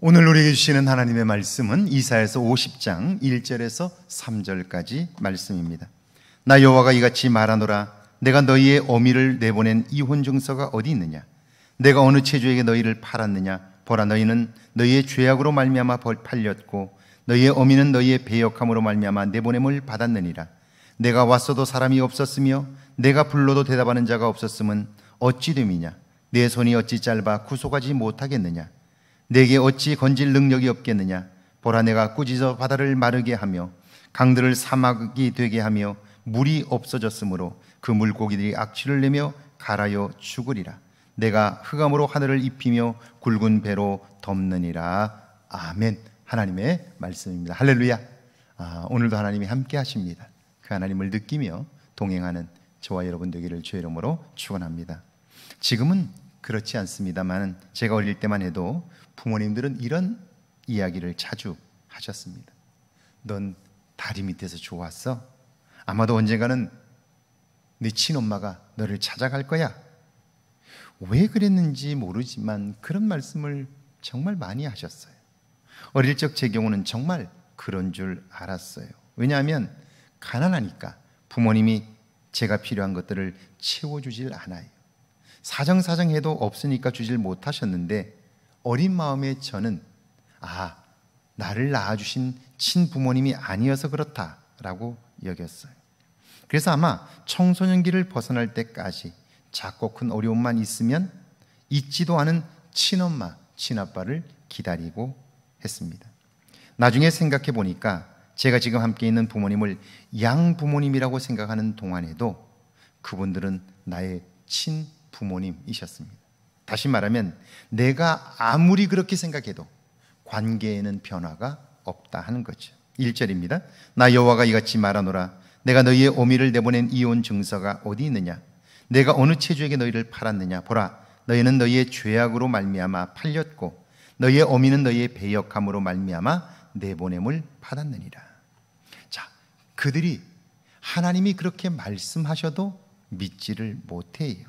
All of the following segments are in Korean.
오늘 우리에게 주시는 하나님의 말씀은 이사에서 50장 1절에서 3절까지 말씀입니다. 나 여호와가 이같이 말하노라 내가 너희의 어미를 내보낸 이혼 증서가 어디 있느냐 내가 어느 체조에게 너희를 팔았느냐 보라 너희는 너희의 죄악으로 말미암아 팔렸고 너희의 어미는 너희의 배역함으로 말미암아 내보냄을 받았느니라 내가 왔어도 사람이 없었으며 내가 불러도 대답하는 자가 없었음은 어찌 됨이냐 내 손이 어찌 짧아 구속하지 못하겠느냐 내게 어찌 건질 능력이 없겠느냐? 보라 내가 꾸짖어 바다를 마르게 하며 강들을 사막이 되게 하며 물이 없어졌으므로 그 물고기들이 악취를 내며 갈아여 죽으리라. 내가 흑암으로 하늘을 입히며 굵은 배로 덮느니라. 아멘. 하나님의 말씀입니다. 할렐루야. 아, 오늘도 하나님이 함께 하십니다. 그 하나님을 느끼며 동행하는 저와 여러분 되기를 주의 이름으로 축원합니다. 지금은 그렇지 않습니다만 제가 어릴 때만 해도 부모님들은 이런 이야기를 자주 하셨습니다. 넌 다리 밑에서 좋았어. 아마도 언젠가는 네 친엄마가 너를 찾아갈 거야. 왜 그랬는지 모르지만 그런 말씀을 정말 많이 하셨어요. 어릴 적 제 경우는 정말 그런 줄 알았어요. 왜냐하면 가난하니까 부모님이 제가 필요한 것들을 채워주질 않아요. 사정사정해도 없으니까 주질 못하셨는데 어린 마음에 저는 아 나를 낳아주신 친부모님이 아니어서 그렇다라고 여겼어요. 그래서 아마 청소년기를 벗어날 때까지 작고 큰 어려움만 있으면 잊지도 않은 친엄마, 친아빠를 기다리고 했습니다. 나중에 생각해 보니까 제가 지금 함께 있는 부모님을 양 부모님이라고 생각하는 동안에도 그분들은 나의 친 부모님이셨습니다. 다시 말하면 내가 아무리 그렇게 생각해도 관계에는 변화가 없다 하는 거죠. 1절입니다. 나 여호와가 이같이 말하노라 내가 너희의 오미를 내보낸 이혼 증서가 어디 있느냐 내가 어느 체주에게 너희를 팔았느냐 보라 너희는 너희의 죄악으로 말미암아 팔렸고 너희의 어미는 너희의 배역함으로 말미암아 내보냄을 받았느니라. 자, 그들이 하나님이 그렇게 말씀하셔도 믿지를 못해요.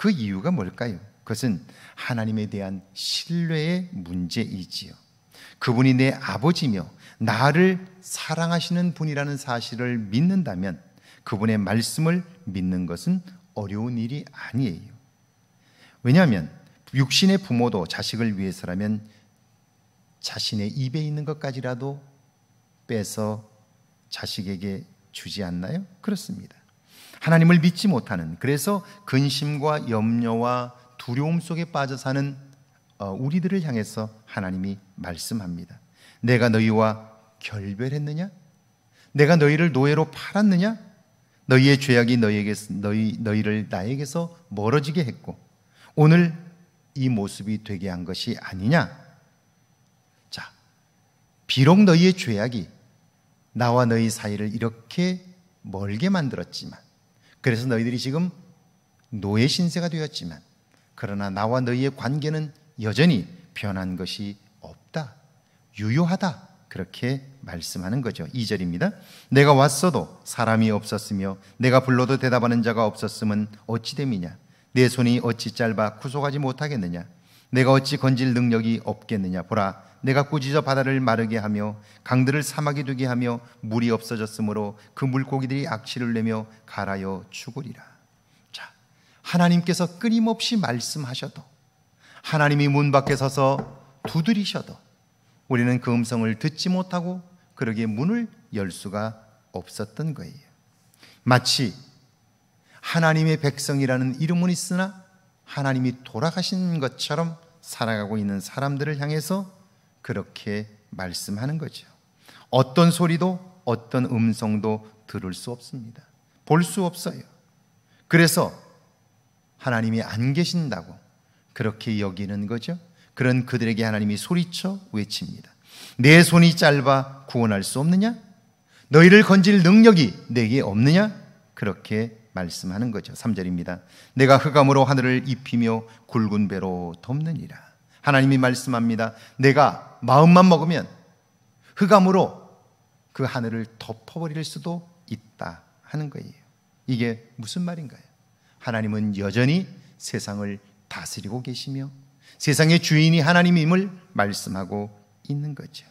그 이유가 뭘까요? 그것은 하나님에 대한 신뢰의 문제이지요. 그분이 내 아버지며 나를 사랑하시는 분이라는 사실을 믿는다면 그분의 말씀을 믿는 것은 어려운 일이 아니에요. 왜냐하면 육신의 부모도 자식을 위해서라면 자신의 입에 있는 것까지라도 빼서 자식에게 주지 않나요? 그렇습니다. 하나님을 믿지 못하는 그래서 근심과 염려와 두려움 속에 빠져 사는 어, 우리들을 향해서 하나님이 말씀합니다. 내가 너희와 결별했느냐? 내가 너희를 노예로 팔았느냐? 너희의 죄악이 너희에게 너희 너희를 나에게서 멀어지게 했고 오늘 이 모습이 되게 한 것이 아니냐? 자, 비록 너희의 죄악이 나와 너희 사이를 이렇게 멀게 만들었지만 그래서 너희들이 지금 노예 신세가 되었지만 그러나 나와 너희의 관계는 여전히 변한 것이 없다. 유효하다. 그렇게 말씀하는 거죠. 2절입니다. 내가 왔어도 사람이 없었으며 내가 불러도 대답하는 자가 없었으면 어찌 됨이냐? 내 손이 어찌 짧아 구속하지 못하겠느냐? 내가 어찌 건질 능력이 없겠느냐 보라 내가 꾸짖어 바다를 마르게 하며 강들을 사막이 되게 하며 물이 없어졌으므로 그 물고기들이 악취를 내며 갈아여 죽으리라. 자, 하나님께서 끊임없이 말씀하셔도 하나님이 문 밖에 서서 두드리셔도 우리는 그 음성을 듣지 못하고 그러게 문을 열 수가 없었던 거예요. 마치 하나님의 백성이라는 이름은 있으나 하나님이 돌아가신 것처럼 살아가고 있는 사람들을 향해서 그렇게 말씀하는 거죠. 어떤 소리도 어떤 음성도 들을 수 없습니다. 볼 수 없어요. 그래서 하나님이 안 계신다고 그렇게 여기는 거죠. 그런 그들에게 하나님이 소리쳐 외칩니다. 내 손이 짧아 구원할 수 없느냐? 너희를 건질 능력이 내게 없느냐? 그렇게 말씀하는 거죠. 3절입니다. 내가 흑암으로 하늘을 입히며 굵은 배로 덮느니라. 하나님이 말씀합니다. 내가 마음만 먹으면 흑암으로 그 하늘을 덮어버릴 수도 있다 하는 거예요. 이게 무슨 말인가요? 하나님은 여전히 세상을 다스리고 계시며 세상의 주인이 하나님임을 말씀하고 있는 거죠.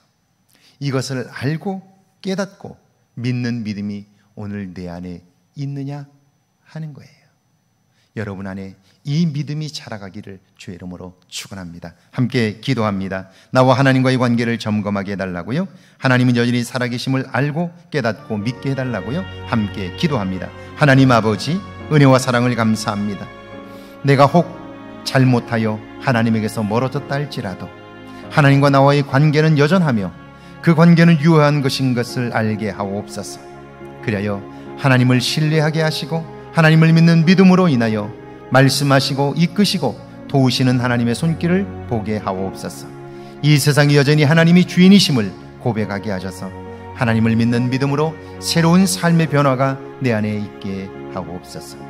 이것을 알고 깨닫고 믿는 믿음이 오늘 내 안에 있느냐 하는 거예요. 여러분 안에 이 믿음이 자라가기를 주의 이름으로 축원합니다. 함께 기도합니다. 나와 하나님과의 관계를 점검하게 해달라고요. 하나님은 여전히 살아계심을 알고 깨닫고 믿게 해달라고요. 함께 기도합니다. 하나님 아버지 은혜와 사랑을 감사합니다. 내가 혹 잘못하여 하나님에게서 멀어졌다 할지라도 하나님과 나와의 관계는 여전하며 그 관계는 유효한 것인 것을 알게 하옵소서. 그리하여 하나님을 신뢰하게 하시고 하나님을 믿는 믿음으로 인하여 말씀하시고 이끄시고 도우시는 하나님의 손길을 보게 하옵소서. 이 세상이 여전히 하나님이 주인이심을 고백하게 하셔서 하나님을 믿는 믿음으로 새로운 삶의 변화가 내 안에 있게 하옵소서.